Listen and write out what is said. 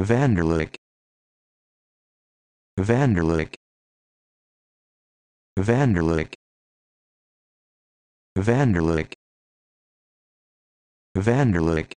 Vanderlick Vanderlick Vanderlick Vanderlick Vanderlick